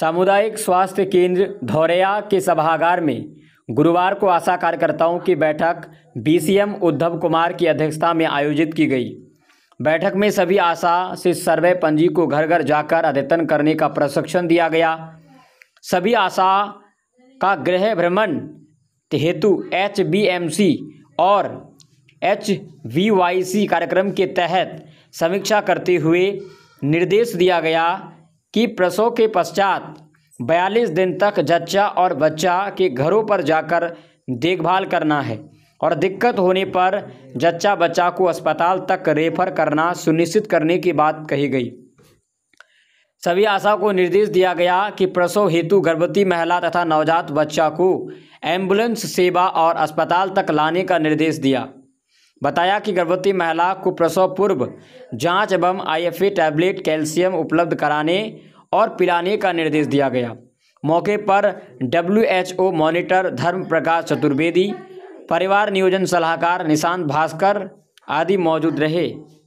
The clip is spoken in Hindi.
सामुदायिक स्वास्थ्य केंद्र धौरेया के सभागार में गुरुवार को आशा कार्यकर्ताओं की बैठक बीसीएम उद्धव कुमार की अध्यक्षता में आयोजित की गई बैठक में सभी आशा से सर्वे पंजी को घर घर जाकर अद्यतन करने का प्रशिक्षण दिया गया सभी आशा का गृह भ्रमण हेतु एच और एच कार्यक्रम के तहत समीक्षा करते हुए निर्देश दिया गया कि प्रसव के पश्चात 42 दिन तक जच्चा और बच्चा के घरों पर जाकर देखभाल करना है और दिक्कत होने पर जच्चा बच्चा को अस्पताल तक रेफर करना सुनिश्चित करने की बात कही गई सभी आशा को निर्देश दिया गया कि प्रसव हेतु गर्भवती महिला तथा नवजात बच्चा को एम्बुलेंस सेवा और अस्पताल तक लाने का निर्देश दिया बताया कि गर्भवती महिला को प्रसव पूर्व जांच एवं आईएफए टैबलेट कैल्शियम उपलब्ध कराने और पिलाने का निर्देश दिया गया मौके पर डब्ल्यूएचओ मॉनिटर धर्म प्रकाश चतुर्वेदी परिवार नियोजन सलाहकार निशांत भास्कर आदि मौजूद रहे